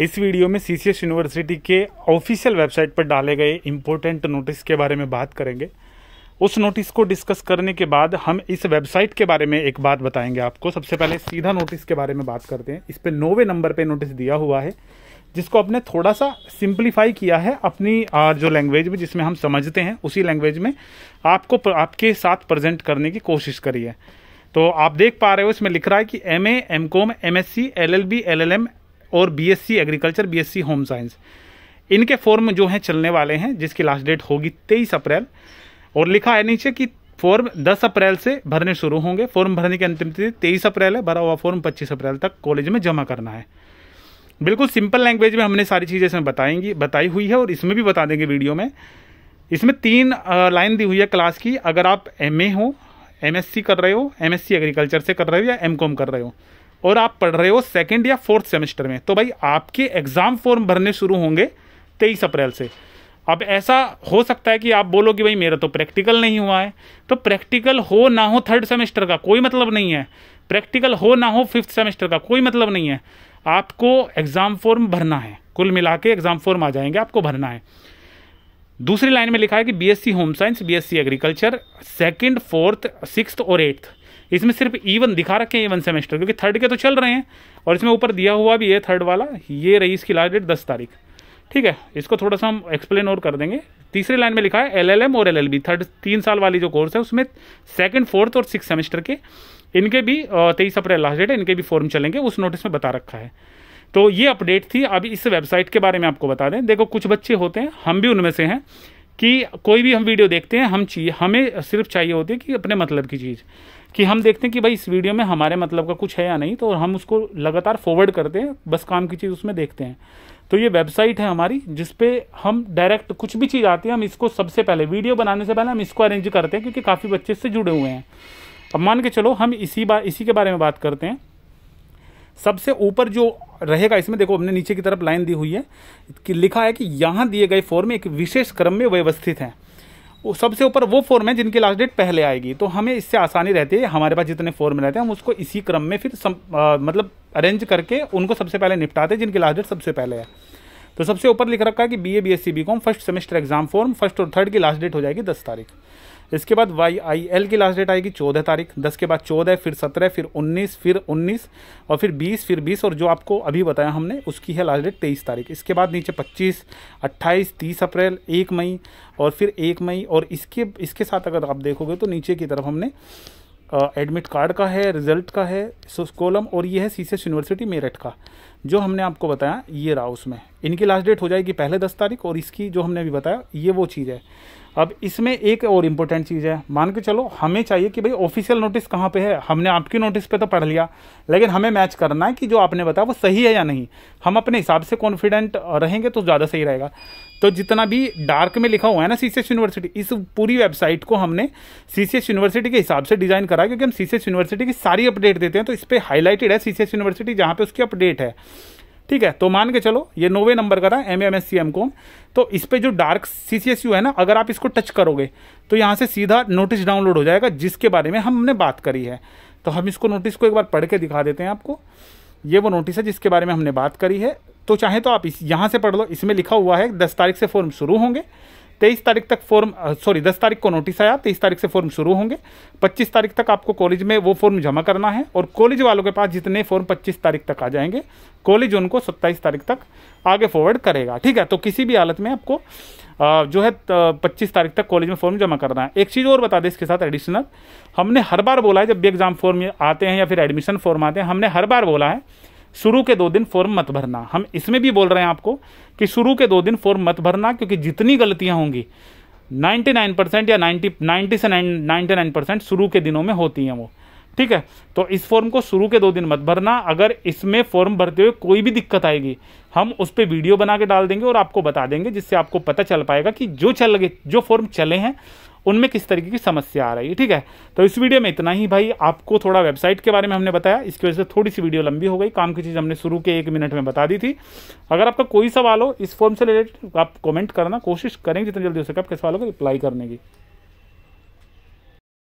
इस वीडियो में C university के ऑफिशियल वेबसाइट पर डाले गए इम्पोर्टेंट नोटिस के बारे में बात करेंगे उस नोटिस को डिस्कस करने के बाद हम इस वेबसाइट के बारे में एक बात बताएंगे आपको सबसे पहले सीधा नोटिस के बारे में बात करते हैं इस पर नौवे नंबर पे नोटिस दिया हुआ है जिसको अपने थोड़ा सा सिंप्लीफाई किया है अपनी जो लैंग्वेज में जिसमें हम समझते हैं उसी लैंग्वेज में आपको आपके साथ प्रजेंट करने की कोशिश करी है तो आप देख पा रहे हो इसमें लिख रहा है कि M A M com M S C L L B L L M और BSc agriculture BSc home science इनके फॉर्म जो हैं चलने वाले हैं जिसकी लास्ट डेट होगी तेईस अप्रैल और लिखा है नीचे कि फॉर्म 10 अप्रैल से भरने शुरू होंगे फॉर्म भरने की अंतिम तिथि तेईस अप्रैल है भरा हुआ फॉर्म 25 अप्रैल तक कॉलेज में जमा करना है बिल्कुल सिंपल लैंग्वेज में हमने सारी चीज़ें इसमें बताएंगी बताई हुई है और इसमें भी बता देंगे वीडियो में इसमें तीन लाइन दी हुई है क्लास की अगर आप एम हो एम कर रहे हो एम एग्रीकल्चर से कर रहे हो या एम कर रहे हो और आप पढ़ रहे हो सेकेंड या फोर्थ सेमेस्टर में तो भाई आपके एग्ज़ाम फॉर्म भरने शुरू होंगे तेईस अप्रैल से अब ऐसा हो सकता है कि आप बोलो कि भाई मेरा तो प्रैक्टिकल नहीं हुआ है तो प्रैक्टिकल हो ना हो थर्ड सेमेस्टर का कोई मतलब नहीं है प्रैक्टिकल हो ना हो फिफ्थ सेमेस्टर का कोई मतलब नहीं है आपको एग्ज़ाम फॉर्म भरना है कुल मिला के एग्ज़ाम फॉर्म आ जाएंगे आपको भरना है दूसरी लाइन में लिखा है कि BSc home science BSc agriculture second fourth sixth और एट्थ इसमें सिर्फ ईवन e दिखा रखे हैं ईवन e सेमेस्टर क्योंकि थर्ड के तो चल रहे हैं और इसमें ऊपर दिया हुआ भी है थर्ड वाला ये रही इसकी लास्ट डेट दस तारीख ठीक है इसको थोड़ा सा हम एक्सप्लेन और कर देंगे तीसरी लाइन में लिखा है एल और एल थर्ड तीन साल वाली जो कोर्स है उसमें सेकेंड फोर्थ और सिक्स सेमेस्टर के इनके भी तेईस अप्रैल लास्ट डेट है इनके भी फॉर्म चलेंगे उस नोटिस में बता रखा है तो ये अपडेट थी अब इस वेबसाइट के बारे में आपको बता दें देखो कुछ बच्चे होते हैं हम भी उनमें से हैं कि कोई भी हम वीडियो देखते हैं हम चाहिए हमें सिर्फ चाहिए होती है कि अपने मतलब की चीज़ कि हम देखते हैं कि भाई इस वीडियो में हमारे मतलब का कुछ है या नहीं तो हम उसको लगातार फॉरवर्ड करते हैं बस काम की चीज़ उसमें देखते हैं तो ये वेबसाइट है हमारी जिसपे हम डायरेक्ट कुछ भी चीज़ आती है हम इसको सबसे पहले वीडियो बनाने से पहले हम इसको अरेंज करते हैं क्योंकि काफ़ी बच्चे इससे जुड़े हुए हैं अब मान के चलो हम इसी बार इसी के बारे में बात करते हैं सबसे ऊपर जो रहेगा इसमें देखो हमने नीचे की तरफ लाइन दी हुई है कि लिखा है कि यहाँ दिए गए फॉर्म एक विशेष क्रम में व्यवस्थित हैं सबसे ऊपर वो फॉर्म है जिनकी लास्ट डेट पहले आएगी तो हमें इससे आसानी रहती है हमारे पास जितने फॉर्म रहते हैं हम उसको इसी क्रम में फिर सम, आ, मतलब अरेंज करके उनको सबसे पहले निपटाते हैं जिनकी लास्ट डेट सबसे पहले है तो सबसे ऊपर लिख रखा है कि B A B S C B com first semester exam form first और थर्ड की लास्ट डेट हो जाएगी दस तारीख इसके बाद वाई आई एल की लास्ट डेट आएगी चौदह तारीख दस के बाद चौदह फिर सत्रह फिर उन्नीस फिर उन्नीस और फिर बीस फिर बीस और जो आपको अभी बताया हमने उसकी है लास्ट डेट तेईस तारीख इसके बाद नीचे पच्चीस अट्ठाईस तीस अप्रैल एक मई और फिर एक मई और इसके इसके साथ अगर आप देखोगे तो नीचे की तरफ हमने एडमिट कार्ड का है रिजल्ट का है कॉलम और ये है सी यूनिवर्सिटी मेरठ का जो हमने आपको बताया ये रहा उसमें इनकी लास्ट डेट हो जाएगी पहले दस तारीख और इसकी जो हमने अभी बताया ये वो चीज़ है अब इसमें एक और इम्पोर्टेंट चीज़ है मान के चलो हमें चाहिए कि भाई ऑफिशियल नोटिस कहाँ पे है हमने आपकी नोटिस पे तो पढ़ लिया लेकिन हमें मैच करना है कि जो आपने बताया वो सही है या नहीं हम अपने हिसाब से कॉन्फिडेंट रहेंगे तो ज़्यादा सही रहेगा तो जितना भी डार्क में लिखा हुआ है ना सी यूनिवर्सिटी इस पूरी वेबसाइट को हमने सी यूनिवर्सिटी के हिसाब से डिज़ाइन करा क्योंकि हम सी यूनिवर्सिटी की सारी अपडेट देते हैं तो इस पर हाईलाइटेड है सी यूनिवर्सिटी जहाँ पर उसकी अपडेट है ठीक है तो मान के चलो ये नोवे नंबर का था M M S C M com तो इस पर जो dark C C S U है ना अगर आप इसको टच करोगे तो यहाँ से सीधा नोटिस डाउनलोड हो जाएगा जिसके बारे में हमने बात करी है तो हम इसको नोटिस को एक बार पढ़ के दिखा देते हैं आपको ये वो नोटिस है जिसके बारे में हमने बात करी है तो चाहे तो आप इस यहाँ से पढ़ लो इसमें लिखा हुआ है दस तारीख से फॉर्म शुरू होंगे तेईस तारीख तक फॉर्म सॉरी दस तारीख को नोटिस आया तेईस तारीख से फॉर्म शुरू होंगे पच्चीस तारीख तक आपको कॉलेज में वो फॉर्म जमा करना है और कॉलेज वालों के पास जितने फॉर्म पच्चीस तारीख तक आ जाएंगे कॉलेज उनको सत्ताईस तारीख तक आगे फॉरवर्ड करेगा ठीक है तो किसी भी हालत में आपको जो है पच्चीस तारीख तक कॉलेज में फॉर्म जमा करना है एक चीज़ और बता दें इसके साथ एडिशनल हमने हर बार बोला है जब भी एग्ज़ाम फॉर्म आते हैं या फिर एडमिशन फॉर्म आते हैं हमने हर बार बोला है शुरू के दो दिन फॉर्म मत भरना हम इसमें भी बोल रहे हैं आपको कि शुरू के दो दिन फॉर्म मत भरना क्योंकि जितनी गलतियां होंगी 99 परसेंट या 90 90 से 99 परसेंट शुरू के दिनों में होती हैं वो ठीक है तो इस फॉर्म को शुरू के दो दिन मत भरना अगर इसमें फॉर्म भरते हुए कोई भी दिक्कत आएगी हम उस पर वीडियो बना के डाल देंगे और आपको बता देंगे जिससे आपको पता चल पाएगा कि जो चल गए जो फॉर्म चले हैं उनमें किस तरीके की समस्या आ रही है ठीक है तो इस वीडियो में इतना ही भाई आपको थोड़ा वेबसाइट के बारे में हमने बताया इसकी वजह से थोड़ी सी वीडियो लंबी हो गई काम की चीज़ हमने शुरू के एक मिनट में बता दी थी अगर आपका कोई सवाल हो इस फॉर्म से रिलेटेड आप कॉमेंट करना कोशिश करेंगे जितनी जल्दी हो सके आपके सवालों को रिप्लाई करने की